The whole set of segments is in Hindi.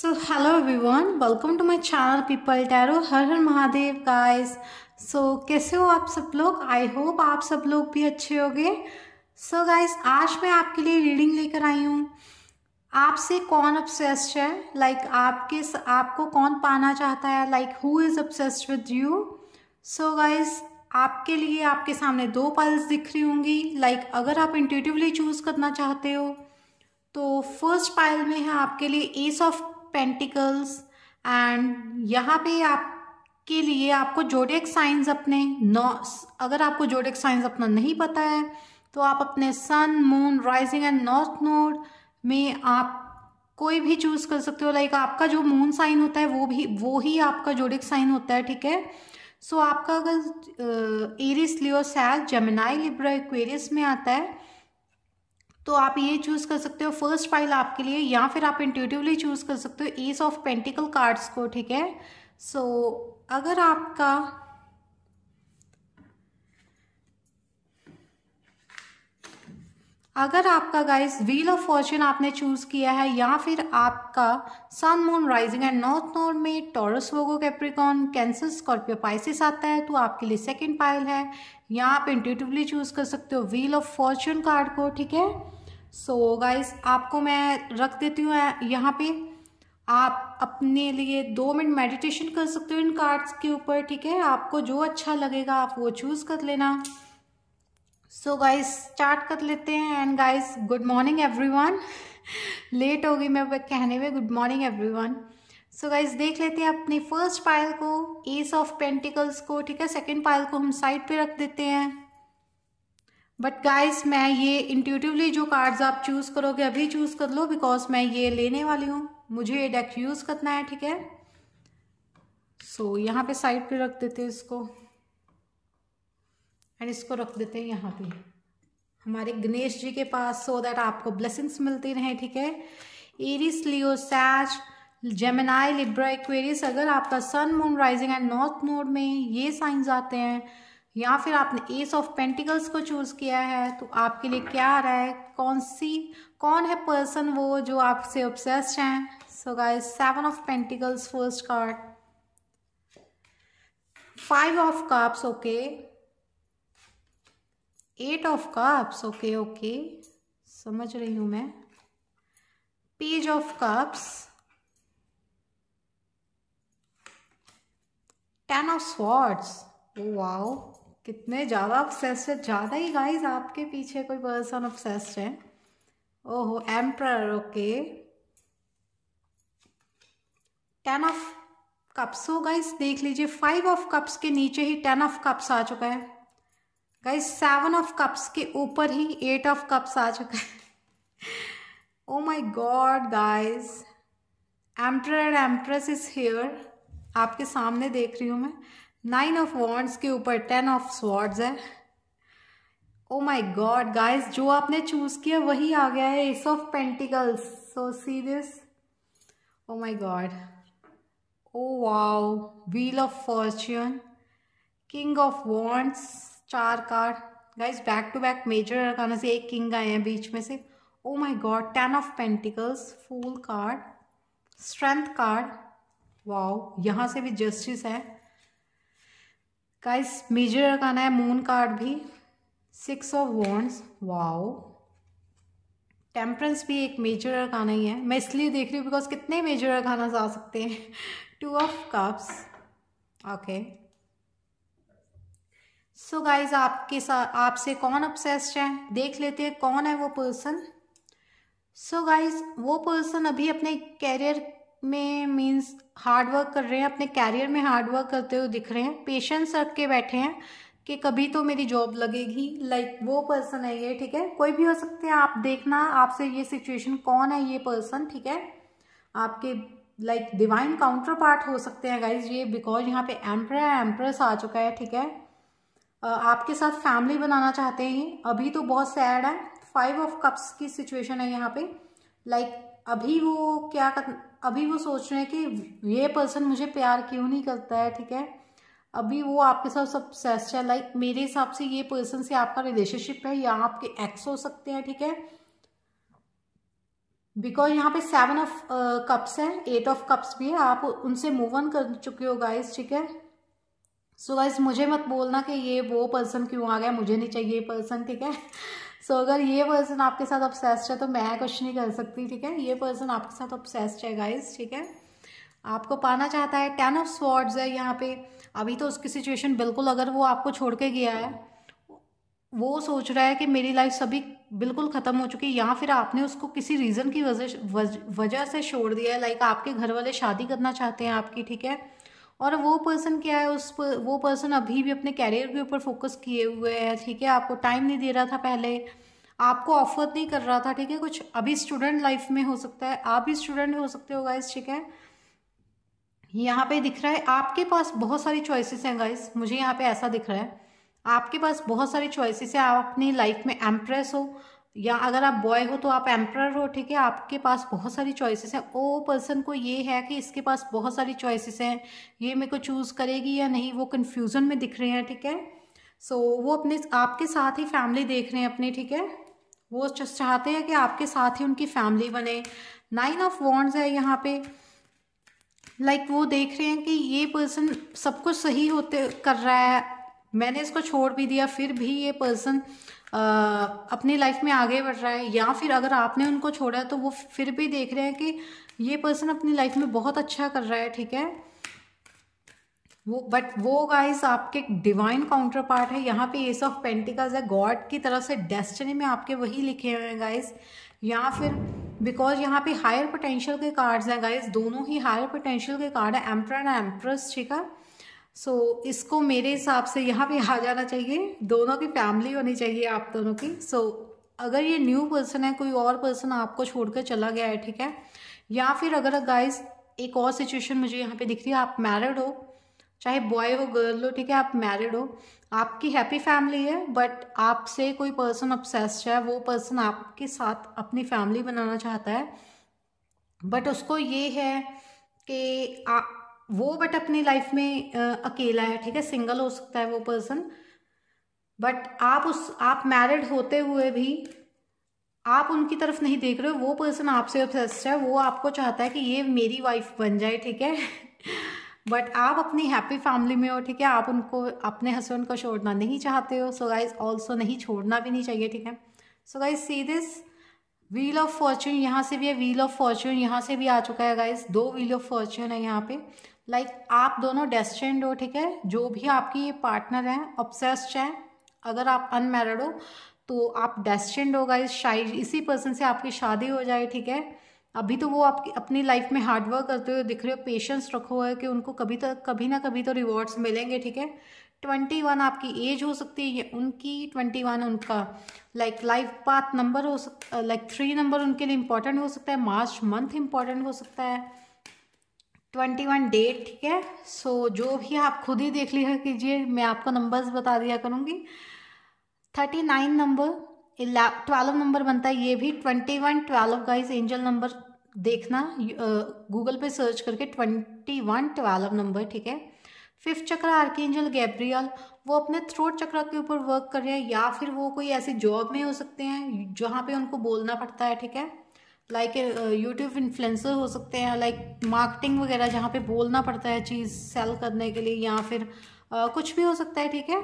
So hello everyone welcome to my channel people tarot हर हर महादेव गाइस सो कैसे हो आप सब लोग आई होप आप सब लोग भी अच्छे होंगे सो गाइज गाइस आज मैं आपके लिए रीडिंग लेकर आई हूँ आपसे कौन अपसेस्ड है लाइक like, आपके आपको कौन पाना चाहता है like who is obsessed with you so guys आपके लिए आपके सामने दो पल्स दिख रही होंगी लाइक like, अगर आप इंटिटिवली चूज़ करना चाहते हो तो फर्स्ट पाइल में है आपके लिए एस ऑफ पेंटिकल्स एंड यहाँ पे आप के लिए आपको जोडेक साइंस अपने नौ अगर आपको जोडेक साइंस अपना नहीं पता है तो आप अपने sun moon rising and north node में आप कोई भी चूज़ कर सकते हो लाइक आपका जो मून साइन होता है वो भी वो ही आपका जोडिक साइन होता है ठीक है सो so, आपका अगर एरिस लियो सैल जमेनाई लिब्रा एक्वेरियस में आता है तो आप ये चूज़ कर सकते हो फर्स्ट पाइल आपके लिए या फिर आप इंटिवली चूज़ कर सकते हो ईस ऑफ पेंटिकल कार्ड्स को ठीक है सो so, अगर आपका अगर आपका गाइस व्हील ऑफ फॉर्चून आपने चूज किया है या फिर आपका sun moon rising and north north में Taurus Virgo Capricorn Cancer Scorpio Pisces आता है तो आपके लिए सेकंड पाइल है या आप इंटिवली चूज कर सकते हो व्हील ऑफ फॉर्चून कार्ड को ठीक है सो so गाइज आपको मैं रख देती हूँ यहाँ पे आप अपने लिए दो मिनट मेडिटेशन कर सकते हो इन कार्ड्स के ऊपर ठीक है आपको जो अच्छा लगेगा आप वो चूज़ कर लेना सो गाइज स्टार्ट कर लेते हैं and guys good morning everyone late हो गई मैं कहने में good morning everyone so guys देख लेते हैं अपनी फर्स्ट पायल को एस ऑफ पेंटिकल्स को ठीक है सेकेंड पायल को हम साइड पे रख देते हैं बट गाइस मैं ये इंट्यूटिवली जो कार्ड्स आप चूज़ करोगे अभी चूज़ कर लो बिकॉज मैं ये लेने वाली हूँ मुझे ये डेक यूज़ करना है ठीक है सो so, यहाँ पे साइड पे रख देते हैं इसको एंड इसको रख देते हैं यहाँ पे हमारे गणेश जी के पास सो so दैट आपको ब्लेसिंग्स मिलती रहें ठीक है एरिस लियो सैच जेमेनाई लिब्रा एक्वेरियस अगर आपका sun moon rising and north node में ये साइंस आते हैं या फिर आपने एस ऑफ पेंटिकल्स को चूज़ किया है तो आपके लिए क्या आ रहा है कौन सी कौन है पर्सन वो जो आपसे ऑब्सेस्ड हैं so guys seven of pentacles first card five of cups okay eight of cups okay okay समझ रही हूँ मैं page of cups ten of swords wow कितने ज़्यादा ऑफसेस है ज़्यादा ही गाइज आपके पीछे कोई पर्सन ऑफसेस है ओहो emperor okay ten of cups हो गाइस देख लीजिए फाइव ऑफ कप्स के नीचे ही टेन ऑफ कप्स आ चुका है गाइस सेवन ऑफ कप्स के ऊपर ही एट ऑफ कप्स आ चुका है oh my god guys and empress is here आपके सामने देख रही हूँ मैं नाइन ऑफ वॉन्ड्स के ऊपर टेन ऑफ स्वॉर्ड्स है ओ माई गॉड गाइज जो आपने चूज किया वही आ गया है ace of pentacles so see this oh my god oh wow wheel of fortune king of wands चार card guys back to back major arcana से एक किंग आए हैं बीच में से ओ माई गॉड ten of pentacles fool card strength card wow यहाँ से भी जस्टिस है गाइस मेजर अरकाना है मून कार्ड भी six of wands wow temperance भी एक मेजर अरकाना ही है मैं इसलिए देख रही हूँ बिकॉज कितने मेजर अरकाना आ सकते हैं two of cups okay so guys आपके साथ आपसे कौन अपसेस्ड है देख लेते हैं कौन है वो पर्सन सो गाइज वो पर्सन अभी अपने कैरियर में मीन्स हार्ड वर्क कर रहे हैं अपने कैरियर में हार्ड वर्क करते हुए दिख रहे हैं पेशेंस रख के बैठे हैं कि कभी तो मेरी जॉब लगेगी लाइक like, वो पर्सन है ये ठीक है कोई भी हो सकते हैं आप देखना आपसे ये सिचुएशन कौन है ये पर्सन ठीक है आपके लाइक डिवाइन काउंटर पार्ट हो सकते हैं गाइज ये बिकॉज यहाँ पे एम्प्र एम्प्रेस आ चुका है ठीक है आपके साथ फैमिली बनाना चाहते हैं अभी तो बहुत सैड है फाइव ऑफ कप्स की सिचुएशन है यहाँ पे लाइक like, अभी वो क्या कर अभी वो सोच रहे हैं कि ये पर्सन मुझे प्यार क्यों नहीं करता है ठीक है अभी वो आपके साथ सबसेस है लाइक मेरे हिसाब से ये पर्सन से आपका रिलेशनशिप है या आपके एक्स हो सकते हैं ठीक है बिकॉज यहाँ पे सेवन ऑफ कप्स है एट ऑफ कप्स भी है आप उनसे मूव ऑन कर चुके हो गाइज ठीक है सो so गाइज मुझे मत बोलना कि ये वो पर्सन क्यों आ गया मुझे नहीं चाहिए पर्सन ठीक है सो so, अगर ये पर्सन आपके साथ ऑब्सेस्ड है तो मैं कुछ नहीं कर सकती ठीक है ये पर्सन आपके साथ ऑब्सेस्ड है गाइज ठीक है आपको पाना चाहता है टेन ऑफ स्वॉर्ड्स है यहाँ पे अभी तो उसकी सिचुएशन बिल्कुल अगर वो आपको छोड़ के गया है वो सोच रहा है कि मेरी लाइफ सभी बिल्कुल ख़त्म हो चुकी है या फिर आपने उसको किसी रीज़न की वजह वजह से छोड़ दिया है लाइक आपके घर वाले शादी करना चाहते हैं आपकी ठीक है और वो पर्सन क्या है उस पर, वो पर्सन अभी भी अपने कैरियर के ऊपर फोकस किए हुए है ठीक है आपको टाइम नहीं दे रहा था पहले आपको ऑफर नहीं कर रहा था ठीक है कुछ अभी स्टूडेंट लाइफ में हो सकता है आप भी स्टूडेंट हो सकते हो गाइस ठीक है यहाँ पे दिख रहा है आपके पास बहुत सारी चॉइसेस हैं गाइस मुझे यहाँ पे ऐसा दिख रहा है आपके पास बहुत सारी चॉइसेस हैं आप अपनी लाइफ में एम्प्रेस हो या अगर आप बॉय हो तो आप एम्प्रर हो ठीक है आपके पास बहुत सारी चॉइसेस हैं ओ पर्सन को ये है कि इसके पास बहुत सारी चॉइसेस हैं ये मेरे को चूज़ करेगी या नहीं वो कन्फ्यूज़न में दिख रहे हैं ठीक है सो so, वो अपने आपके साथ ही फैमिली देख रहे हैं अपने ठीक है वो चाहते हैं कि आपके साथ ही उनकी फैमिली बने नाइन ऑफ वॉन्ड्स है यहाँ पे लाइक like, वो देख रहे हैं कि ये पर्सन सब कुछ सही होते कर रहा है मैंने इसको छोड़ भी दिया फिर भी ये पर्सन अपनी लाइफ में आगे बढ़ रहा है या फिर अगर आपने उनको छोड़ा है तो वो फिर भी देख रहे हैं कि ये पर्सन अपनी लाइफ में बहुत अच्छा कर रहा है ठीक है वो बट वो गाइस आपके डिवाइन काउंटर पार्ट है यहाँ पे एस ऑफ पेंटिकल्स है गॉड की तरफ से डेस्टिनी में आपके वही लिखे हुए हैं गाइस या फिर बिकॉज यहाँ पे हायर पोटेंशियल के कार्ड्स हैं गाइस दोनों ही हायर पोटेंशियल के कार्ड है एम्पर एंड एम्प्रेस ठीक है सो so, इसको मेरे हिसाब से यहाँ पे आ जाना चाहिए दोनों की फैमिली होनी चाहिए आप दोनों की सो so, अगर ये न्यू पर्सन है कोई और पर्सन आपको छोड़कर चला गया है ठीक है या फिर अगर गाइस एक और सिचुएशन मुझे यहाँ पे दिख रही है आप मैरिड हो चाहे बॉय हो गर्ल हो ठीक है आप मैरिड हो आपकी हैप्पी फैमिली है बट आपसे कोई पर्सन अपसेस्ड है वो पर्सन आपके साथ अपनी फैमिली बनाना चाहता है बट उसको ये है कि आप वो बट अपनी लाइफ में आ, अकेला है ठीक है सिंगल हो सकता है वो पर्सन बट आप उस आप मैरिड होते हुए भी आप उनकी तरफ नहीं देख रहे हो वो पर्सन आपसे ऑब्सेस्ड है वो आपको चाहता है कि ये मेरी वाइफ बन जाए ठीक है बट आप अपनी हैप्पी फैमिली में हो ठीक है आप उनको अपने हस्बैंड को छोड़ना नहीं चाहते हो सो गाइज ऑल्सो नहीं छोड़ना भी नहीं चाहिए ठीक है so guys see this wheel of fortune यहाँ से भी है व्हील ऑफ फॉर्च्यून यहाँ से भी आ चुका है गाइज दो व्हील ऑफ फॉर्च्यून है यहाँ पे लाइक like, आप दोनों डेस्टेंड हो ठीक है जो भी आपकी ये पार्टनर हैं ऑब्सेस्ड हैं अगर आप अनमेरिड हो तो आप डेस्टेंड होगा इस शायद इसी पर्सन से आपकी शादी हो जाए ठीक है अभी तो वो आप अपनी लाइफ में हार्डवर्क करते हुए दिख रहे हो पेशेंस रखो है कि उनको कभी तो कभी ना कभी तो रिवॉर्ड्स मिलेंगे ठीक है ट्वेंटी वन आपकी एज हो सकती है उनकी ट्वेंटी वन उनका लाइक लाइफ पाथ नंबर हो सकता लाइक थ्री नंबर उनके लिए इंपॉर्टेंट हो सकता है मार्च मंथ इंपॉर्टेंट हो सकता है ट्वेंटी वन डेट ठीक है सो जो भी आप खुद ही देख लिया कीजिए मैं आपको नंबर्स बता दिया करूँगी thirty nine number twelve number बनता है ये भी ट्वेंटी वन ट्वेल्व इस एंजल नंबर देखना गूगल पे सर्च करके ट्वेंटी वन ट्वेल्व नंबर ठीक है फिफ्थ चक्र एंजल गैब्रियल वो अपने थ्रोट चक्र के ऊपर वर्क कर रहे हैं या फिर वो कोई ऐसी जॉब में हो सकते हैं जहाँ पे उनको बोलना पड़ता है ठीक है लाइक यूट्यूब इन्फ्लुएंसर हो सकते हैं लाइक मार्केटिंग वगैरह जहाँ पे बोलना पड़ता है चीज़ सेल करने के लिए या फिर uh, कुछ भी हो सकता है ठीक है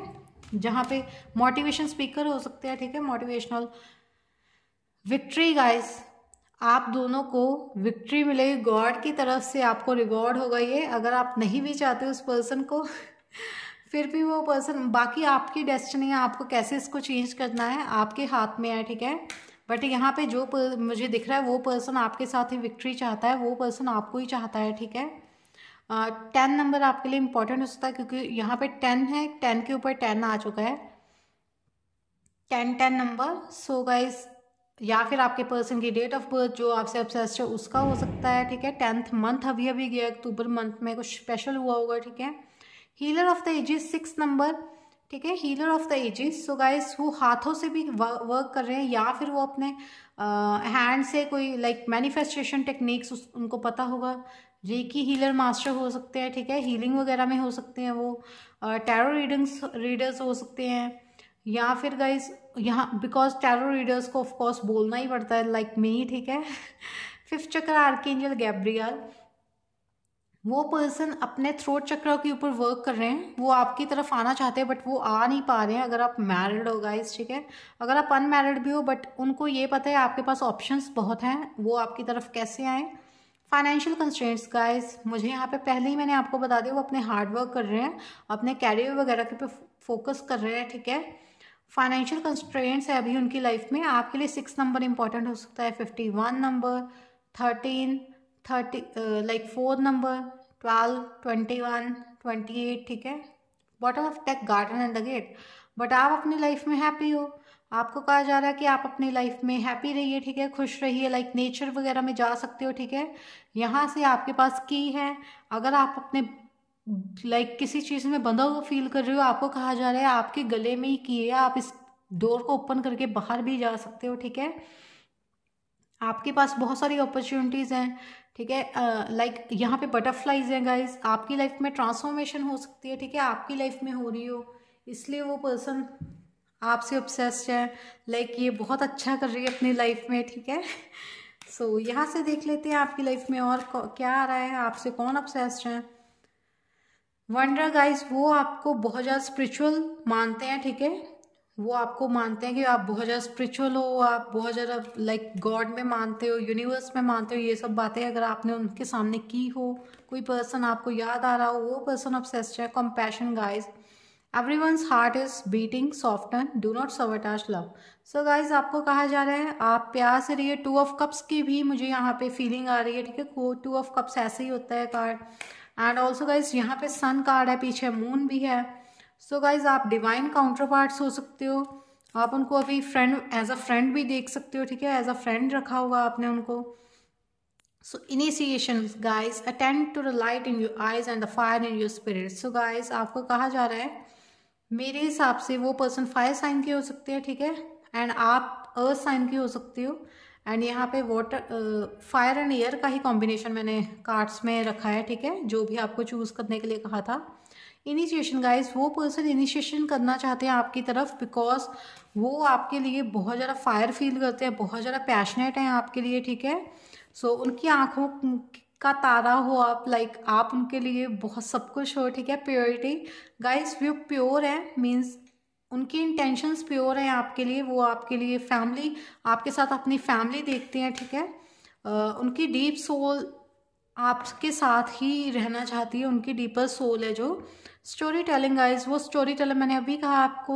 जहाँ पे मोटिवेशन स्पीकर हो सकते हैं ठीक है मोटिवेशनल विक्ट्री गाइस आप दोनों को विक्ट्री मिलेगी गॉड की तरफ से आपको रिवॉर्ड होगा ये अगर आप नहीं भी चाहते उस पर्सन को फिर भी वो पर्सन बाकी आपकी डेस्टिनी है आपको कैसे इसको चेंज करना है आपके हाथ में है ठीक है बट यहाँ पे जो मुझे दिख रहा है वो पर्सन आपके साथ ही विक्ट्री चाहता है वो पर्सन आपको ही चाहता है ठीक है टेन uh, नंबर आपके लिए इंपॉर्टेंट हो सकता है क्योंकि यहाँ पे टेन है टेन के ऊपर टेन आ चुका है ten ten number so guys या फिर आपके पर्सन की डेट ऑफ बर्थ जो आपसे अपसेस्ट है उसका हो सकता है ठीक है टेंथ मंथ अभी अभी गया अक्टूबर मंथ में कुछ स्पेशल हुआ होगा ठीक है healer of the ages six number ठीक है healer of the ages so guys वो हाथों से भी वर्क कर रहे हैं या फिर वो अपने हैंड से कोई लाइक मैनिफेस्टेशन टेक्निक्स उनको पता होगा रेकी हीलर मास्टर हो सकते हैं ठीक है हीलिंग वगैरह में हो सकते हैं वो टैरो रीडिंग्स रीडर्स हो सकते हैं या फिर गाइज यहाँ बिकॉज टैरो रीडर्स को ऑफकोर्स बोलना ही पड़ता है लाइक like मी ठीक है फिफ्थ चक्र आर्किंजल गैब्रियल वो पर्सन अपने थ्रोट चक्र के ऊपर वर्क कर रहे हैं वो आपकी तरफ आना चाहते हैं बट वो आ नहीं पा रहे हैं अगर आप मैरिड हो गाइस ठीक है अगर आप अनमैरिड भी हो बट उनको ये पता है आपके पास ऑप्शंस बहुत हैं वो आपकी तरफ कैसे आएँ फाइनेंशियल कंस्ट्रेंट्स गाइस मुझे यहाँ पे पहले ही मैंने आपको बता दिया वो अपने हार्ड वर्क कर रहे हैं अपने कैरियर वगैरह के पे फोकस कर रहे हैं ठीक है फाइनेंशियल कंस्ट्रेंट्स है अभी उनकी लाइफ में आपके लिए सिक्स नंबर इंपॉर्टेंट हो सकता है fifty one number thirteen thirty like four number twelve twenty one twenty eight ठीक है bottom of deck garden and the gate but आप अपनी लाइफ में हैप्पी हो आपको कहा जा रहा है कि आप अपनी लाइफ में हैप्पी रहिए ठीक है खुश रहिए लाइक नेचर वगैरह में जा सकते हो ठीक है यहाँ से आपके पास की है अगर आप अपने लाइक like, किसी चीज़ में बंधा हुआ फील कर रहे हो आपको कहा जा रहा है आपके गले में ही की है आप इस डोर को ओपन करके बाहर भी जा सकते हो ठीक है आपके पास बहुत सारी अपॉर्चुनिटीज़ हैं ठीक है लाइक यहाँ पे बटरफ्लाइज हैं गाइज आपकी लाइफ में ट्रांसफॉर्मेशन हो सकती है ठीक है आपकी लाइफ में हो रही हो इसलिए वो पर्सन आपसे ऑब्सेस्ड है लाइक like, ये बहुत अच्छा कर रही है अपनी लाइफ में ठीक है सो so, यहाँ से देख लेते हैं आपकी लाइफ में और क्या आ रहा है आपसे कौन ऑब्सेस्ड है वंडर गाइज वो आपको बहुत ज़्यादा स्पिरिचुअल मानते हैं ठीक है वो आपको मानते हैं कि आप बहुत ज़्यादा स्पिरिचुअल हो आप बहुत ज़्यादा लाइक गॉड में मानते हो यूनिवर्स में मानते हो ये सब बातें अगर आपने उनके सामने की हो कोई पर्सन आपको याद आ रहा हो वो पर्सन ऑफ सेस्ट है compassion guys every one's heart is beating soften do not sabotage love so guys आपको कहा जा रहा है आप प्यार से रहिए टू ऑफ कप्स की भी मुझे यहाँ पे फीलिंग आ रही है ठीक है टू ऑफ कप्स ऐसे ही होता है कार्ड एंड ऑल्सो गाइज यहाँ पे सन कार्ड है पीछे मून भी है सो गाइज आप डिवाइन काउंटर पार्ट्स हो सकते हो आप उनको अभी फ्रेंड एज अ फ्रेंड भी देख सकते हो ठीक है एज अ फ्रेंड रखा होगा आपने उनको so initiation guys attend to the light in your eyes and the fire in your spirit so guys आपको कहा जा रहा है मेरे हिसाब से वो पर्सन फायर साइन के हो सकते हैं ठीक है एंड आप अर्थ साइन के हो सकते हो एंड यहाँ पे वाटर फायर एंड एयर का ही कॉम्बिनेशन मैंने कार्ड्स में रखा है ठीक है जो भी आपको चूज़ करने के लिए कहा था इनिशिएशन गाइस वो पर्सन इनिशिएशन करना चाहते हैं आपकी तरफ बिकॉज वो आपके लिए बहुत ज़्यादा फायर फील करते हैं बहुत ज़्यादा पैशनेट हैं आपके लिए ठीक है सो so, उनकी आँखों का तारा हो आप लाइक like, आप उनके लिए बहुत सब कुछ हो ठीक है प्योरिटी गाइस वो प्योर है मीन्स उनकी इंटेंशंस प्योर हैं आपके लिए वो आपके लिए फैमिली आपके साथ अपनी फैमिली देखते हैं ठीक है uh, उनकी डीप सोल आपके साथ ही रहना चाहती है उनकी डीपर सोल है जो स्टोरी टेलिंग गाइज वो स्टोरी टेलर मैंने अभी कहा आपको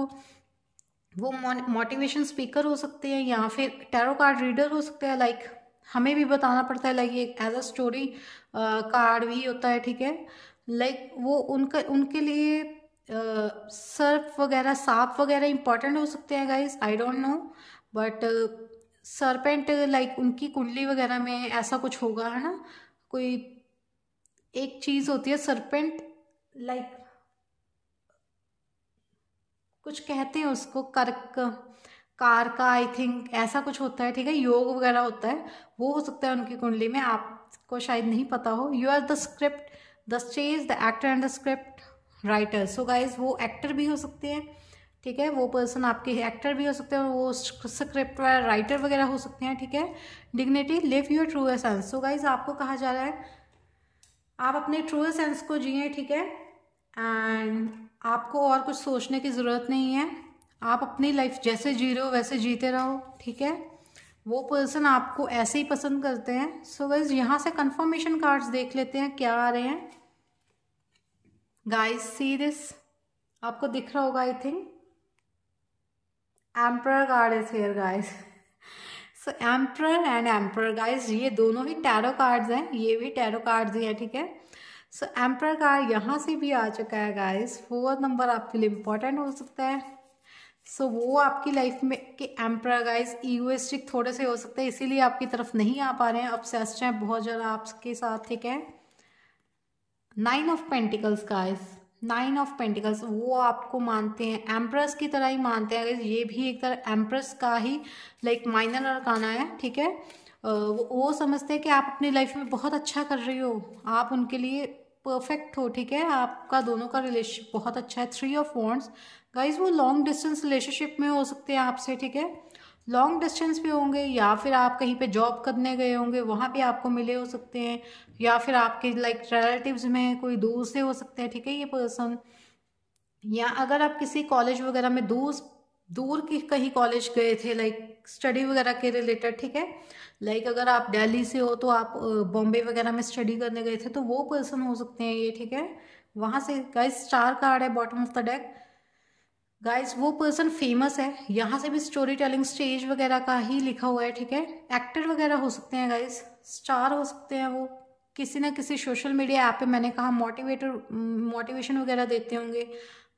वो मोटिवेशन स्पीकर हो सकते हैं या फिर टैरो कार्ड रीडर हो सकते हैं लाइक हमें भी बताना पड़ता है लाइक ये एज अ स्टोरी कार्ड भी होता है ठीक है लाइक वो उनका उनके लिए सर्फ वगैरह सांप वगैरह इंपॉर्टेंट हो सकते हैं guys I don't know but serpent like उनकी कुंडली वगैरह में ऐसा कुछ होगा है ना कोई एक चीज़ होती है सरपेंट लाइक कुछ कहते हैं उसको कर्क कार का आई थिंक ऐसा कुछ होता है ठीक है योग वगैरह होता है वो हो सकता है उनकी कुंडली में आपको शायद नहीं पता हो you are the script the stage the actor and the script writer so guys वो एक्टर भी हो सकते हैं ठीक है वो पर्सन आपके एक्टर भी हो सकते हैं वो स्क्रिप्ट वगैरह राइटर वगैरह हो सकते हैं ठीक है dignity live your true sense so guys आपको कहा जा रहा है आप अपने ट्रू सेंस को जिए ठीक है एंड आपको और कुछ सोचने की ज़रूरत नहीं है आप अपनी लाइफ जैसे जी रहे हो वैसे जीते रहो ठीक है वो पर्सन आपको ऐसे ही पसंद करते हैं सो so गाइज यहाँ से कंफर्मेशन कार्ड्स देख लेते हैं क्या आ रहे हैं गाइस सी दिस आपको दिख रहा होगा I think emperor card is here guys so emperor and emperor guys ये दोनों ही टैरो कार्ड्स हैं ये भी टैरो कार्ड्स ही है ठीक है सो एम्पर का यहाँ से भी आ चुका है गाइस फोर्थ नंबर आपके लिए इम्पोर्टेंट हो सकता है सो so, वो आपकी लाइफ में कि एम्पर गाइस ईगोइस्टिक थोड़े से हो सकते हैं इसीलिए आपकी तरफ नहीं आ पा रहे हैं अपसेस्ड हैं बहुत ज़्यादा आपके साथ ठीक है nine of pentacles guys nine of pentacles वो आपको मानते हैं एम्प्रेस की तरह ही मानते हैं ये भी एक तरह एम्प्रेस का ही लाइक माइनर अरकाना है ठीक है वो समझते हैं कि आप अपनी लाइफ में बहुत अच्छा कर रही हो आप उनके लिए परफेक्ट हो ठीक है आपका दोनों का रिलेशनशिप बहुत अच्छा है थ्री ऑफ वॉन्ट्स गाइज वो लॉन्ग डिस्टेंस रिलेशनशिप में हो सकते हैं आपसे ठीक है लॉन्ग डिस्टेंस पे होंगे या फिर आप कहीं पे जॉब करने गए होंगे वहाँ पे आपको मिले हो सकते हैं या फिर आपके लाइक रिलेटिव्स में कोई दूर से हो सकते हैं ठीक है ये पर्सन या अगर आप किसी कॉलेज वगैरह में दूर दूर की कहीं कॉलेज गए थे लाइक स्टडी वगैरह के रिलेटेड ठीक है लाइक अगर आप दिल्ली से हो तो आप बॉम्बे वगैरह में स्टडी करने गए थे तो वो पर्सन हो सकते हैं ये ठीक है वहाँ से गाइस स्टार कार्ड है bottom of the deck guys वो पर्सन फेमस है यहाँ से भी स्टोरी टेलिंग स्टेज वगैरह का ही लिखा हुआ है ठीक है एक्टर वगैरह हो सकते हैं गाइस स्टार हो सकते हैं वो किसी ना किसी सोशल मीडिया ऐप पे मैंने कहा मोटिवेटर मोटिवेशन वगैरह देते होंगे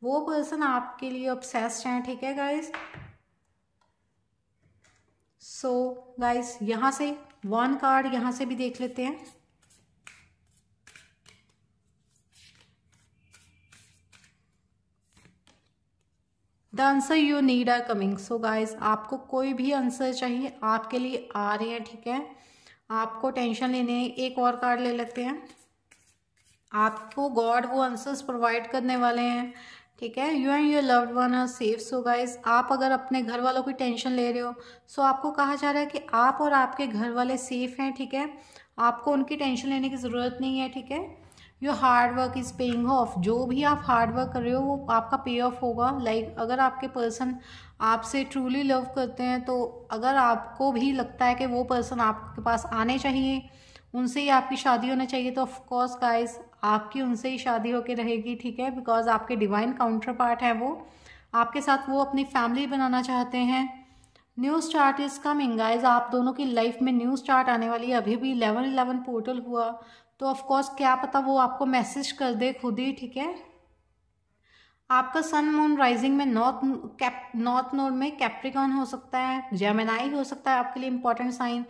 वो पर्सन आपके लिए ऑब्सेस्ड हैं ठीक है गाइस सो गाइस यहां से वन कार्ड यहां से भी देख लेते हैं the answer you need are coming so guys आपको कोई भी आंसर चाहिए आपके लिए आ रहे हैं ठीक है आपको टेंशन लेने एक और कार्ड ले लेते हैं आपको गॉड वो आंसर्स प्रोवाइड करने वाले हैं ठीक है you and your loved one are safe so guys आप अगर अपने घर वालों की टेंशन ले रहे हो सो so आपको कहा जा रहा है कि आप और आपके घर वाले सेफ हैं ठीक है आपको उनकी टेंशन लेने की ज़रूरत नहीं है ठीक है your hard work is paying off जो भी आप हार्ड वर्क कर रहे हो वो आपका पे ऑफ होगा लाइक like, अगर आपके पर्सन आपसे ट्रूली लव करते हैं तो अगर आपको भी लगता है कि वो पर्सन आपके पास आने चाहिए उनसे ही आपकी शादी होना चाहिए तो ऑफकोर्स गाइज आपकी उनसे ही शादी होकर रहेगी ठीक है बिकॉज आपके डिवाइन काउंटर पार्ट है वो आपके साथ वो अपनी फैमिली बनाना चाहते हैं new start is coming guys आप दोनों की लाइफ में न्यू स्टार्ट आने वाली है अभी भी इलेवन इलेवन पोर्टल हुआ तो ऑफकोर्स क्या पता वो आपको मैसेज कर दे खुद ही ठीक है आपका सन मून राइजिंग में नॉर्थ कैप नॉर्थ नोड में कैप्रिकॉन हो सकता है जेमेनाई हो सकता है आपके लिए important sign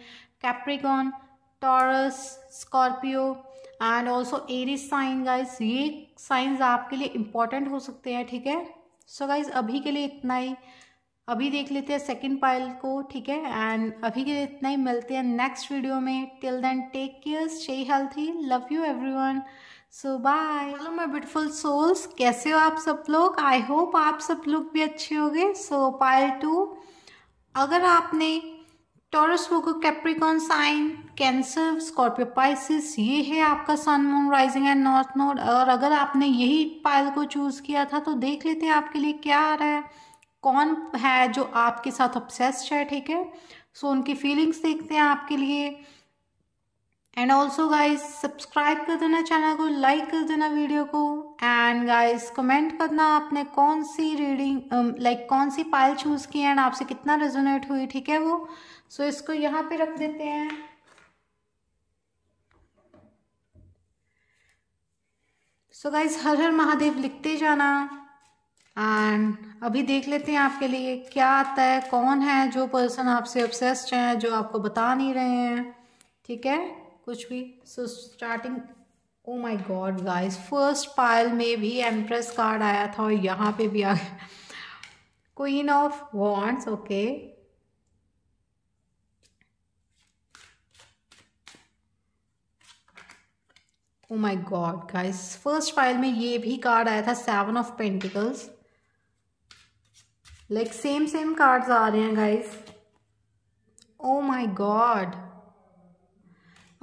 Capricorn Taurus Scorpio and also Aries sign guys ये साइंस आपके लिए इंपॉर्टेंट हो सकते हैं ठीक है सो so गाइज अभी के लिए इतना ही अभी देख लेते हैं सेकेंड पाइल को ठीक है एंड अभी के लिए इतना ही मिलते हैं नेक्स्ट वीडियो में till then take care stay healthy love you everyone so bye hello my beautiful souls कैसे हो आप सब लोग आई होप आप सब लोग भी अच्छे होंगे सो पायल टू अगर आपने टॉरस होगा Capricorn sign Cancer Scorpio Pisces ये है आपका sun moon rising and north node और अगर आपने यही पायल को चूज़ किया था तो देख लेते हैं आपके लिए क्या आ रहा है कौन है जो आपके साथ ऑब्सेस्ड है ठीक है सो उनकी फीलिंग्स देखते हैं आपके लिए एंड ऑल्सो गाइज सब्सक्राइब कर देना चैनल को लाइक कर देना वीडियो को एंड गाइज कमेंट करना आपने कौन सी रीडिंग लाइक um, like, कौन सी पायल चूज़ की एंड आपसे कितना रेजोनेट हुई ठीक है वो सो इसको यहाँ पे रख देते हैं सो गाइज हर हर महादेव लिखते जाना एंड अभी देख लेते हैं आपके लिए क्या आता है कौन है जो पर्सन आपसे ऑब्सेस्ड हैं जो आपको बता नहीं रहे हैं ठीक है कुछ भी so starting oh my god guys first pile में भी एम्प्रेस कार्ड आया था और यहाँ पे भी आ गया queen of wands okay oh my god guys first pile में ये भी कार्ड आया था seven of pentacles like same same cards आ रहे हैं गाइस ओ माय गॉड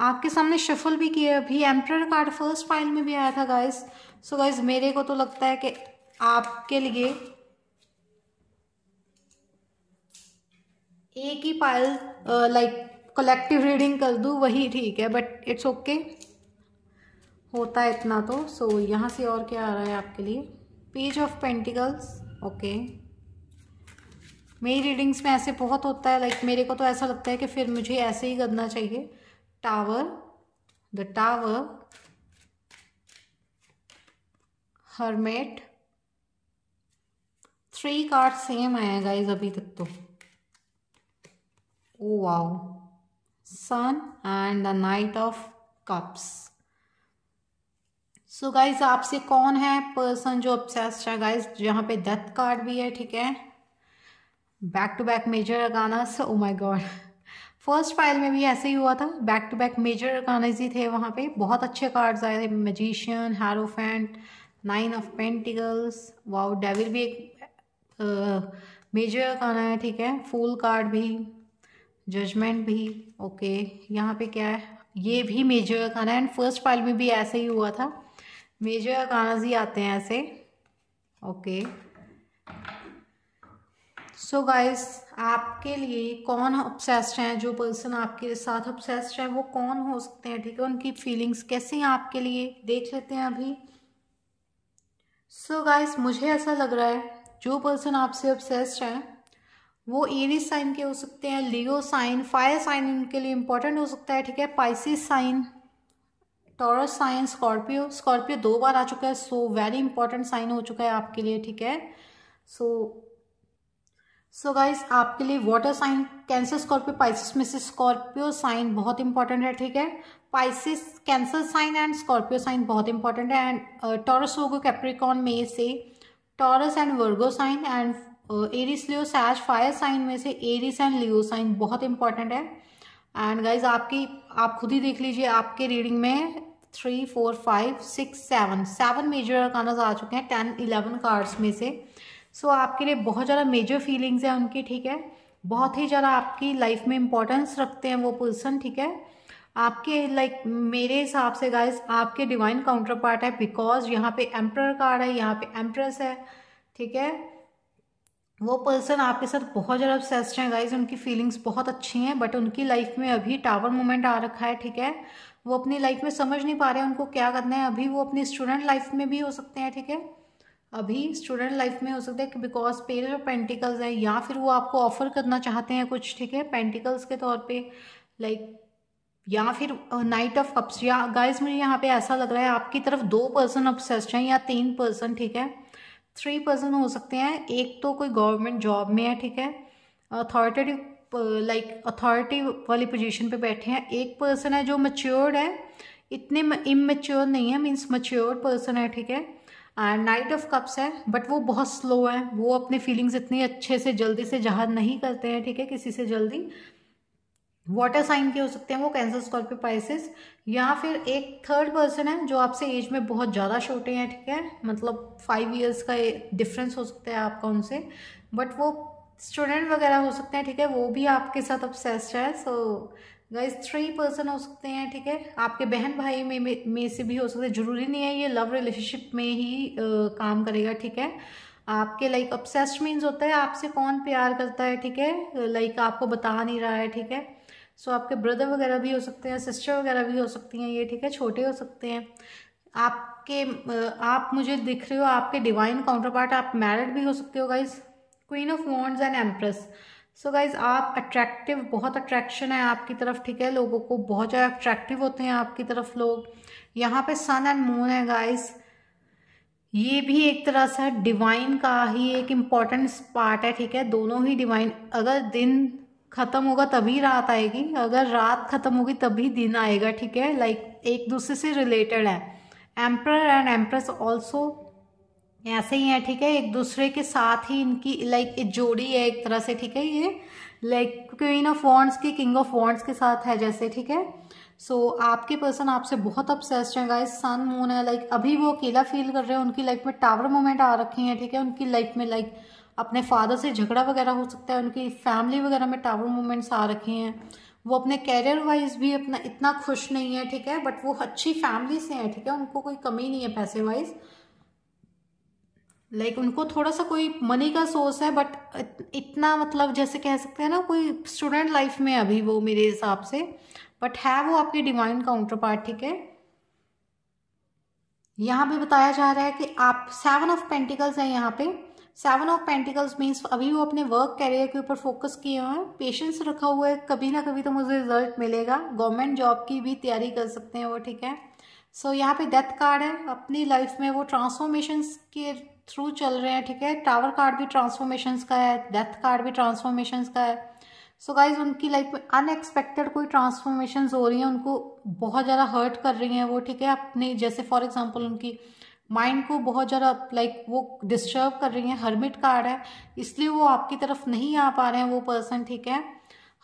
आपके सामने शफल भी किया अभी एम्प्रर कार्ड फर्स्ट फाइल में भी आया था गाइस सो गाइस मेरे को तो लगता है कि आपके लिए एक ही पाइल लाइक कलेक्टिव रीडिंग कर दूँ वही ठीक है बट इट्स ओके okay. होता है इतना तो सो so, यहाँ से और क्या आ रहा है आपके लिए पेज ऑफ पेंटिकल्स ओके मेरी रीडिंग्स में ऐसे बहुत होता है लाइक like, मेरे को तो ऐसा लगता है कि फिर मुझे ऐसे ही करना चाहिए tower the tower hermit three card same आया गाइज अभी तक तो oh wow sun and the knight of cups so guys आपसे कौन है पर्सन जो अपसेस्ड है गाइज जहाँ पे डेथ कार्ड भी है ठीक है back to back major arcana oh my god first pile में भी ऐसे ही हुआ था back to back major arcanas ही थे वहाँ पे बहुत अच्छे कार्ड्स आए थे magician hierophant nine of pentacles wow devil भी एक मेजर uh, गाना है ठीक है फूल कार्ड भी जजमेंट भी ओके यहाँ पे क्या है ये भी मेजर गाना है एंड फर्स्ट फाइल में भी ऐसे ही हुआ था मेजर ही आते हैं ऐसे ओके सो गाइस आपके लिए कौन ऑब्सेस्ड हैं जो पर्सन आपके साथ ऑब्सेस्ड है वो कौन हो सकते हैं ठीक है उनकी फीलिंग्स कैसे हैं आपके लिए देख लेते हैं अभी सो so गाइस मुझे ऐसा लग रहा है जो पर्सन आपसे ऑब्सेस्ड हैं वो एरिस साइन के हो सकते हैं लियो साइन फायर साइन उनके लिए इंपॉर्टेंट हो सकता है ठीक है Pisces sign Taurus sign Scorpio Scorpio दो बार आ चुका है सो वेरी इंपॉर्टेंट साइन हो चुका है आपके लिए ठीक है सो सो गाइज आपके लिए water sign Cancer Scorpio Pisces में से स्कॉर्पियो साइन बहुत इंपॉर्टेंट है ठीक है Pisces Cancer sign and Scorpio sign बहुत इंपॉर्टेंट है एंड टॉरस वर्गो कैप्रिकॉन में से Taurus and Virgo sign and Aries Leo Sag fire sign में से एरिस एंड लियो साइन बहुत इंपॉर्टेंट है एंड गाइज आपकी आप खुद ही देख लीजिए आपके रीडिंग में three four five six seven seven major अरकानाज आ चुके हैं टेन इलेवन कार्ड्स में से सो so, आपके लिए बहुत ज़्यादा मेजर फीलिंग्स हैं उनकी ठीक है बहुत ही ज़्यादा आपकी लाइफ में इंपॉर्टेंस रखते हैं वो पर्सन ठीक है आपके लाइक like, मेरे हिसाब से गाइस आपके डिवाइन काउंटर पार्ट है बिकॉज यहाँ पे एम्प्रर कार्ड है यहाँ पे एम्प्रेस है ठीक है वो पर्सन आपके साथ बहुत ज़्यादा सेस्ट हैं गाइज उनकी फीलिंग्स बहुत अच्छी हैं बट उनकी लाइफ में अभी टावर मोमेंट आ रखा है ठीक है वो अपनी लाइफ में समझ नहीं पा रहे हैं उनको क्या करना है अभी वो अपनी स्टूडेंट लाइफ में भी हो सकते हैं ठीक है थीके? अभी स्टूडेंट लाइफ में हो सकता है बिकॉज पेज ऑफ पेंटिकल्स है या फिर वो आपको ऑफर करना चाहते हैं कुछ ठीक है पेंटिकल्स के तौर पे लाइक like, या फिर नाइट ऑफ कप्स या गाइस मुझे यहाँ पे ऐसा लग रहा है आपकी तरफ दो पर्सन अपसेस्ड हैं या तीन पर्सन ठीक है थ्री पर्सन हो सकते हैं एक तो कोई गवर्नमेंट जॉब में है ठीक है अथॉरिटेटिव लाइक अथॉरिटी वाली पोजीशन पे बैठे हैं एक पर्सन है जो मच्योर्ड है इतने इमेच्योर नहीं है मीन्स मच्योर पर्सन है ठीक है एंड नाइट ऑफ कप्स है बट वो बहुत स्लो है वो अपने फीलिंग्स इतने अच्छे से जल्दी से जहाज नहीं करते हैं ठीक है किसी से जल्दी वाटर साइन के हो सकते हैं वो कैंसर स्कॉर्पियो पाइसिस या फिर एक थर्ड पर्सन है जो आपसे एज में बहुत ज़्यादा छोटे हैं ठीक है मतलब फाइव इयर्स का डिफरेंस हो सकता है आपका उनसे बट वो स्टूडेंट वगैरह हो सकते हैं ठीक है वो भी आपके साथ अपसेस्ड है सो गाइज थ्री पर्सन हो सकते हैं ठीक है आपके बहन भाई में में, में से भी हो सकते हैं जरूरी नहीं है ये लव रिलेशनशिप में ही आ, काम करेगा ठीक है आपके लाइक अपसेस्ड मीन्स होता है आपसे कौन प्यार करता है ठीक है लाइक आपको बता नहीं रहा है ठीक है सो आपके ब्रदर वगैरह भी हो सकते हैं सिस्टर वगैरह भी हो सकती हैं ये ठीक है छोटे हो सकते हैं आपके आप मुझे दिख रहे हो आपके डिवाइन काउंटर पार्ट आप मैरिड भी हो सकते हो guys queen of wands and empress so guys आप अट्रैक्टिव बहुत अट्रैक्शन है आपकी तरफ ठीक है लोगों को बहुत ज़्यादा अट्रैक्टिव होते हैं आपकी तरफ लोग यहाँ पे सन एंड मून है गाइज़ ये भी एक तरह से डिवाइन का ही एक इम्पॉर्टेंट पार्ट है ठीक है दोनों ही डिवाइन अगर दिन ख़त्म होगा तभी रात आएगी अगर रात ख़त्म होगी तभी दिन आएगा ठीक है लाइक like, एक दूसरे से रिलेटेड है एम्प्रर एंड एम्प्रेस ऑल्सो ऐसे ही है ठीक है एक दूसरे के साथ ही इनकी लाइक एक जोड़ी है एक तरह से ठीक है ये लाइक क्वीन ऑफ वॉन्ट्स की किंग ऑफ वॉन्ट्स के साथ है जैसे ठीक है सो so, आपके पर्सन आपसे बहुत अपसेस्ड हैं गाइस सन मून है लाइक अभी वो अकेला फील कर रहे हैं उनकी लाइफ में टावर मोमेंट आ रखे हैं ठीक है उनकी लाइफ में लाइक अपने फादर से झगड़ा वगैरह हो सकता है उनकी फैमिली वगैरह में टावर मोमेंट्स आ रखे हैं वो अपने कैरियर वाइज भी अपना इतना खुश नहीं है ठीक है बट वो अच्छी फैमिली से हैं ठीक है उनको कोई कमी नहीं है पैसे वाइज़ लाइक like, उनको थोड़ा सा कोई मनी का सोर्स है बट इतना मतलब जैसे कह सकते हैं ना कोई स्टूडेंट लाइफ में अभी वो मेरे हिसाब से बट है वो आपके डिवाइन काउंटर पार्ट ठीक है यहाँ पे बताया जा रहा है कि आप सेवन ऑफ पेंटिकल्स हैं यहाँ पे सेवन ऑफ पेंटिकल्स मीन्स अभी वो अपने वर्क कैरियर के ऊपर फोकस किए हुए हैं पेशेंस रखा हुआ है कभी ना कभी तो मुझे रिजल्ट मिलेगा गवर्नमेंट जॉब की भी तैयारी कर सकते हैं वो ठीक है सो so, यहाँ पे डेथ कार्ड है अपनी लाइफ में वो ट्रांसफॉर्मेशंस के थ्रू चल रहे हैं ठीक है टावर कार्ड भी ट्रांसफॉर्मेशंस का है डेथ कार्ड भी ट्रांसफॉर्मेशंस का है सो so गाइज उनकी लाइफ में अनएक्सपेक्टेड कोई ट्रांसफॉर्मेशन हो रही हैं उनको बहुत ज़्यादा हर्ट कर रही हैं वो ठीक है अपने जैसे फॉर एग्जाम्पल उनकी माइंड को बहुत ज़्यादा लाइक वो डिस्टर्ब कर रही हैं हर्मिट कार्ड है इसलिए वो आपकी तरफ नहीं आ पा रहे हैं वो पर्सन ठीक है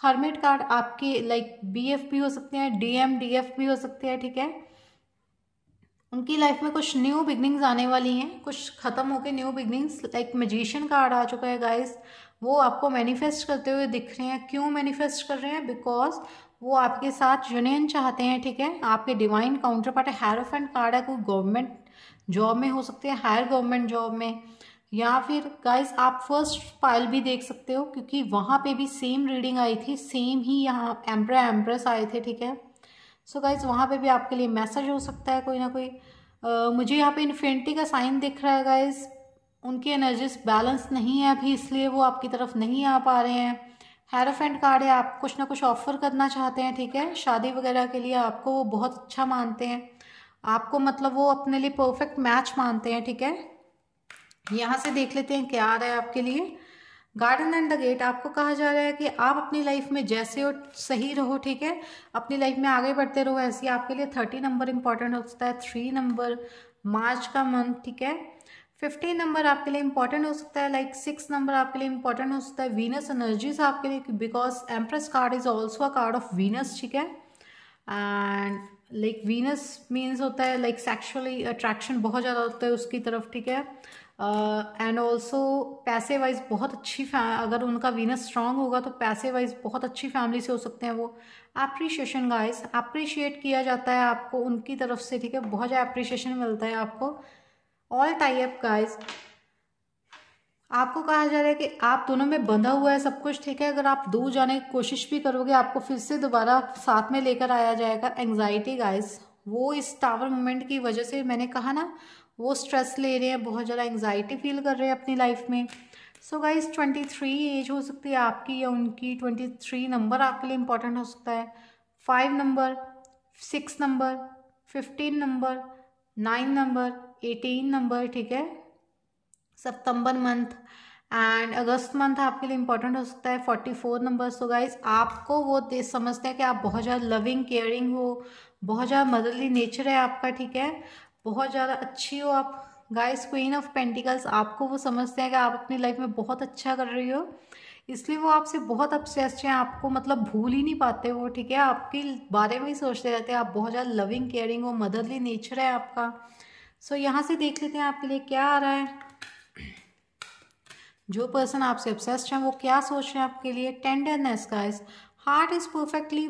हर्मिट कार्ड आपके लाइक बी एफ भी हो सकते हैं डी एम डी एफ भी हो सकते हैं ठीक है उनकी लाइफ में कुछ न्यू बिगनिंग्स आने वाली हैं कुछ ख़त्म होकर new beginnings like magician card आ चुका है गाइस वो आपको मैनिफेस्ट करते हुए दिख रहे हैं क्यों मैनिफेस्ट कर रहे हैं बिकॉज वो आपके साथ यूनियन चाहते हैं ठीक है आपके डिवाइन काउंटर पार्ट है हेरोफेंट कार्ड है कोई गवर्नमेंट जॉब में हो सकते हैं हायर गवर्नमेंट जॉब में या फिर गाइस आप फर्स्ट फाइल भी देख सकते हो क्योंकि वहाँ पे भी सेम रीडिंग आई थी सेम ही यहाँ एम्प्रा एम्प्रेस आए थे ठीक है सो गाइज वहाँ पे भी आपके लिए मैसेज हो सकता है कोई ना कोई uh, मुझे यहाँ पे इन्फेंटी का साइन दिख रहा है गाइज उनकी एनर्जीज बैलेंस नहीं है अभी इसलिए वो आपकी तरफ नहीं आ पा रहे हैं एंड कार्ड है आप कुछ ना कुछ ऑफ़र करना चाहते हैं ठीक है शादी वगैरह के लिए आपको वो बहुत अच्छा मानते हैं आपको मतलब वो अपने लिए परफेक्ट मैच मानते हैं ठीक है यहाँ से देख लेते हैं क्या आ रहा है आपके लिए गार्डन एंड द गेट आपको कहा जा रहा है कि आप अपनी लाइफ में जैसे हो सही रहो ठीक है अपनी लाइफ में आगे बढ़ते रहो ऐसे आपके लिए थर्टी नंबर इंपॉर्टेंट हो सकता है थ्री नंबर मार्च का मंथ ठीक है फिफ्टीन नंबर आपके लिए इंपॉर्टेंट हो सकता है लाइक सिक्स नंबर आपके लिए इंपॉर्टेंट हो सकता है वीनस एनर्जीज आपके लिए because empress card is also a card of Venus ठीक है एंड लाइक वीनस मीन्स होता है लाइक सेक्शुअली अट्रैक्शन बहुत ज़्यादा होता है उसकी तरफ ठीक है एंड ऑल्सो पैसे वाइज बहुत अच्छी अगर उनका वीनस स्ट्रांग होगा तो पैसे वाइज बहुत अच्छी फैमिली से हो सकते हैं वो अप्रिशिएशन गाइस अप्रिशिएट किया जाता है आपको उनकी तरफ से ठीक है बहुत ज़्यादा अप्रिशिएशन मिलता है आपको ऑल टाइप गाइस आपको कहा जा रहा है कि आप दोनों में बंधा हुआ है सब कुछ ठीक है अगर आप दूर जाने की कोशिश भी करोगे आपको फिर से दोबारा साथ में लेकर आया जाएगा एंगजाइटी गाइस वो इस टावर मोमेंट की वजह से मैंने कहा ना वो स्ट्रेस ले रहे हैं बहुत ज़्यादा एंग्जाइटी फील कर रहे हैं अपनी लाइफ में so guys twenty three age हो सकती है आपकी या उनकी ट्वेंटी थ्री नंबर आपके लिए इंपॉर्टेंट हो सकता है five number six number fifteen number nine number eighteen number ठीक है सितंबर मंथ एंड अगस्त मंथ आपके लिए इंपॉर्टेंट हो सकता है forty four number so guys आपको वो देश समझते हैं कि आप बहुत ज़्यादा लविंग केयरिंग हो बहुत ज़्यादा मदरली नेचर है आपका ठीक है बहुत ज़्यादा अच्छी हो आप गाइस क्वीन ऑफ पेंटिकल्स आपको वो समझते हैं कि आप अपनी लाइफ में बहुत अच्छा कर रही हो इसलिए वो आपसे बहुत अपसेस्ड हैं आपको मतलब भूल ही नहीं पाते वो ठीक है आपके बारे में ही सोचते रहते हैं आप बहुत ज़्यादा लविंग केयरिंग वो मदरली नेचर है आपका सो so, यहाँ से देख लेते हैं आपके लिए क्या आ रहा है जो पर्सन आपसे अपसेस्ड हैं वो क्या सोच रहे हैं आपके लिए tenderness guys heart is perfectly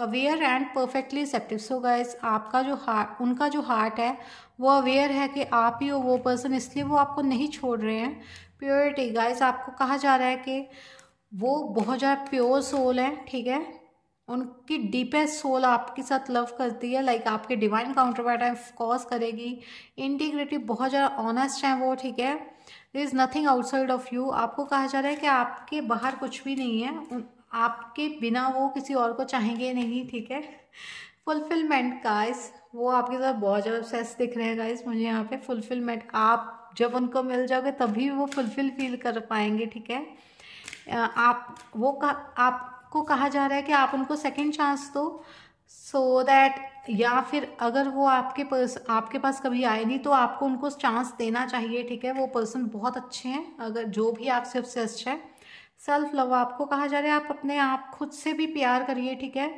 aware and perfectly receptive so guys आपका जो हार्ट उनका जो हार्ट है वो अवेयर है कि आप ही हो वो पर्सन इसलिए वो आपको नहीं छोड़ रहे हैं प्योरिटी गाइज आपको कहा जा रहा है कि वो बहुत ज़्यादा प्योर सोल है ठीक है उनकी डीपेस्ट सोल आपके साथ लव करती है लाइक आपके डिवाइन काउंटर पार्ट है ऑफकोर्स करेगी इंटीग्रिटी बहुत ज़्यादा ऑनेस्ट हैं वो ठीक है there is nothing outside of you आपको कहा जा रहा है कि आपके बाहर कुछ भी नहीं है आपके बिना वो किसी और को चाहेंगे नहीं ठीक है फुलफिलमेंट गाइस वो आपके साथ बहुत ज़्यादा सेस दिख रहे हैं गाइस मुझे यहाँ पे फुलफिलमेंट आप जब उनको मिल जाओगे तभी वो फुलफिल फील कर पाएंगे ठीक है आप वो का आपको कहा जा रहा है कि आप उनको सेकेंड चांस दो सो so दैट या फिर अगर वो आपके पर्स आपके पास कभी आए नहीं तो आपको उनको चांस देना चाहिए ठीक है वो पर्सन बहुत अच्छे हैं अगर जो भी आपसे ऑब्सेस्ड है सेल्फ लव आपको कहा जा रहा है आप अपने आप खुद से भी प्यार करिए ठीक है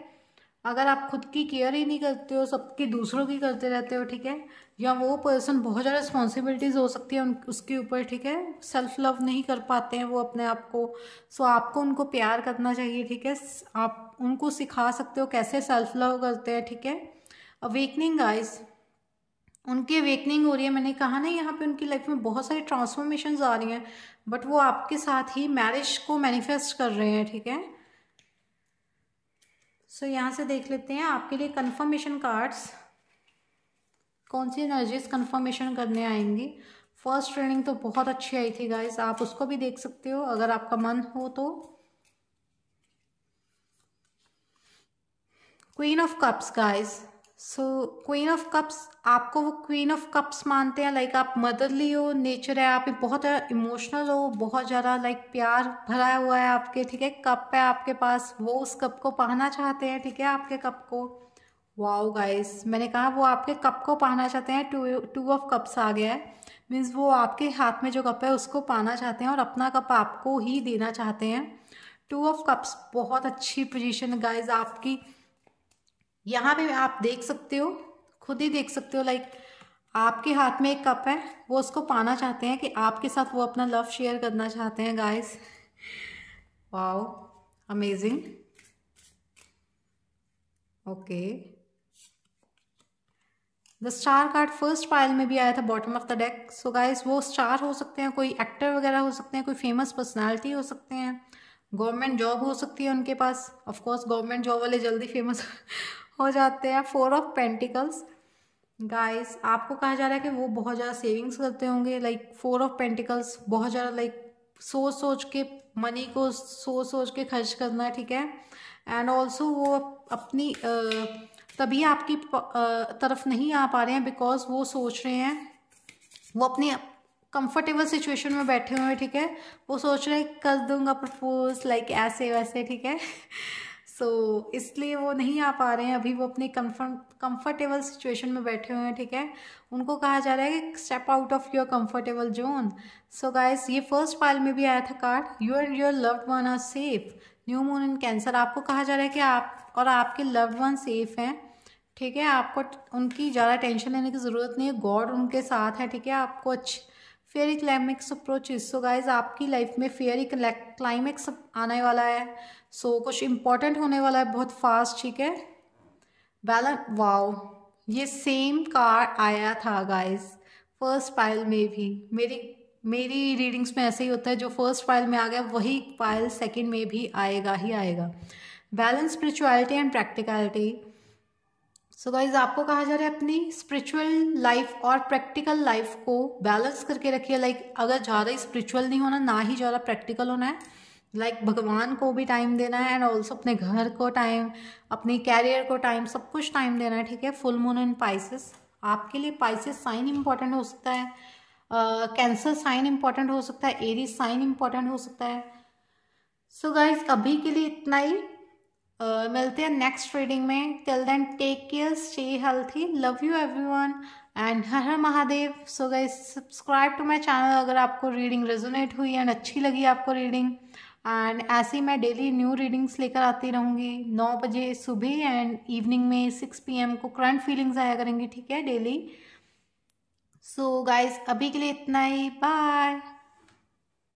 अगर आप खुद की केयर ही नहीं करते हो सबकी दूसरों की करते रहते हो ठीक है या वो पर्सन बहुत ज़्यादा रिस्पॉन्सिबिलिटीज़ हो सकती है उन उसके ऊपर ठीक है सेल्फ लव नहीं कर पाते हैं वो अपने आप को सो आपको उनको प्यार करना चाहिए ठीक है आप उनको सिखा सकते हो कैसे सेल्फ लव करते हैं ठीक है अवेकनिंग गाइस उनकी अवेकनिंग हो रही है मैंने कहा ना यहाँ पे उनकी लाइफ में बहुत सारी ट्रांसफॉर्मेशन आ रही हैं बट वो आपके साथ ही मैरिज को मैनिफेस्ट कर रहे हैं ठीक है सो so, यहाँ से देख लेते हैं आपके लिए कन्फर्मेशन कार्ड्स कौन सी एनर्जीज कन्फर्मेशन करने आएंगी फर्स्ट ट्रेनिंग तो बहुत अच्छी आई थी गाइज आप उसको भी देख सकते हो अगर आपका मन हो तो queen of cups guys so queen of cups आपको वो क्वीन ऑफ कप्स मानते हैं लाइक आप मदरली हो नेचर है आप बहुत इमोशनल हो बहुत ज़्यादा लाइक प्यार भरा हुआ है आपके ठीक है कप है आपके पास वो उस कप को पाना चाहते हैं ठीक है आपके कप को वाओ गाइस मैंने कहा वो आपके कप को पाना चाहते हैं टू टू ऑफ कप्स आ गया है मीन्स वो आपके हाथ में जो कप है उसको पाना चाहते हैं और अपना कप आपको ही देना चाहते हैं टू ऑफ कप्स बहुत अच्छी पोजीशन गाइस आपकी यहाँ पे आप देख सकते हो खुद ही देख सकते हो लाइक आपके हाथ में एक कप है वो उसको पाना चाहते हैं कि आपके साथ वो अपना लव शेयर करना चाहते हैं guys wow amazing okay the star card first pile में भी आया था bottom of the deck so guys वो स्टार हो सकते हैं कोई एक्टर वगैरह हो सकते हैं कोई फेमस पर्सनालिटी हो सकते हैं गवर्नमेंट जॉब हो सकती है उनके पास ऑफकोर्स गवर्नमेंट जॉब वाले जल्दी फेमस हो जाते हैं फोर ऑफ पेंटिकल्स गाइस आपको कहा जा रहा है कि वो बहुत ज़्यादा सेविंग्स करते होंगे लाइक फोर ऑफ पेंटिकल्स बहुत ज़्यादा लाइक सोच सोच के मनी को सोच सोच के खर्च करना ठीक है एंड ऑल्सो वो अपनी तभी आपकी तरफ नहीं आ पा रहे हैं बिकॉज वो सोच रहे हैं वो अपनी कंफर्टेबल सिचुएशन में बैठे हुए हैं ठीक है वो सोच रहे हैं कर दूंगा प्रपोज लाइक ऐसे वैसे ठीक है सो so, इसलिए वो नहीं आ पा रहे हैं अभी वो अपने कम्फर्म कंफर्टेबल सिचुएशन में बैठे हुए हैं ठीक है उनको कहा जा रहा है कि step out of your comfortable zone so guys ये फर्स्ट पाइल में भी आया था card you and your loved one are safe new moon in Cancer आपको कहा जा रहा है कि आप और आपके लव्ड वन सेफ हैं ठीक है आपको उनकी ज़्यादा टेंशन लेने की ज़रूरत नहीं है गॉड उनके साथ है ठीक है आपको अच्छी fair climax approach so guys आपकी लाइफ में फेयर क्लाइमैक्स आने वाला है सो so, कुछ इम्पॉर्टेंट होने वाला है बहुत फास्ट ठीक है बैलन वाओ ये सेम कार आया था गाइस फर्स्ट पाइल में भी मेरी मेरी रीडिंग्स में ऐसे ही होता है जो फर्स्ट पाइल में आ गया वही पाइल सेकंड में भी आएगा ही आएगा balance spirituality and practicality so guys आपको कहा जा रहा है अपनी स्पिरिचुअल लाइफ और प्रैक्टिकल लाइफ को बैलेंस करके रखिए लाइक like, अगर ज़्यादा स्पिरिचुअल नहीं होना ना ही ज़्यादा प्रैक्टिकल होना है लाइक like, भगवान को भी टाइम देना है एंड ऑल्सो अपने घर को टाइम अपने कैरियर को टाइम सब कुछ टाइम देना है ठीक है फुल मून एंड पाइसिस आपके लिए पाइसिस साइन इंपॉर्टेंट हो सकता है कैंसर साइन इंपॉर्टेंट हो सकता है एरी साइन इंपॉर्टेंट हो सकता है सो so गाइज अभी के लिए इतना ही uh, मिलते हैं नेक्स्ट रीडिंग में till then take care stay healthy love you everyone and Har her Mahadev so guys subscribe to my channel अगर आपको रीडिंग रेजोनेट हुई एंड अच्छी लगी आपको रीडिंग एंड ऐसे ही मैं डेली न्यू रीडिंग्स लेकर आती रहूँगी नौ बजे सुबह एंड इवनिंग में सिक्स पी को करंट फीलिंग्स आया करेंगी ठीक है डेली सो so, गाइज अभी के लिए इतना ही बाय